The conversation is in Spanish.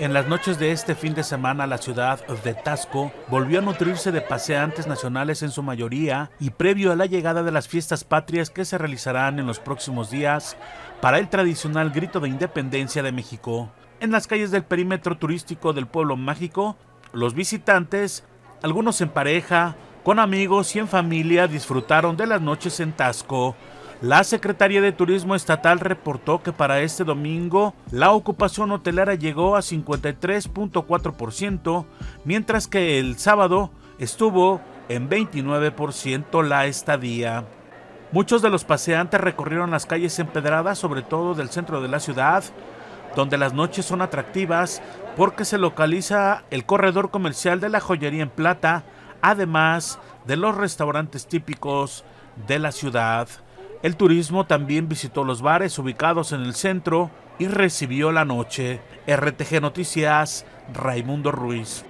En las noches de este fin de semana, la ciudad de Tasco volvió a nutrirse de paseantes nacionales en su mayoría y previo a la llegada de las fiestas patrias que se realizarán en los próximos días para el tradicional grito de independencia de México. En las calles del perímetro turístico del pueblo mágico, los visitantes, algunos en pareja, con amigos y en familia, disfrutaron de las noches en Tasco, la Secretaría de Turismo Estatal reportó que para este domingo la ocupación hotelera llegó a 53.4%, mientras que el sábado estuvo en 29% la estadía. Muchos de los paseantes recorrieron las calles empedradas, sobre todo del centro de la ciudad, donde las noches son atractivas porque se localiza el corredor comercial de la joyería en plata, además de los restaurantes típicos de la ciudad. El turismo también visitó los bares ubicados en el centro y recibió la noche. RTG Noticias, Raimundo Ruiz.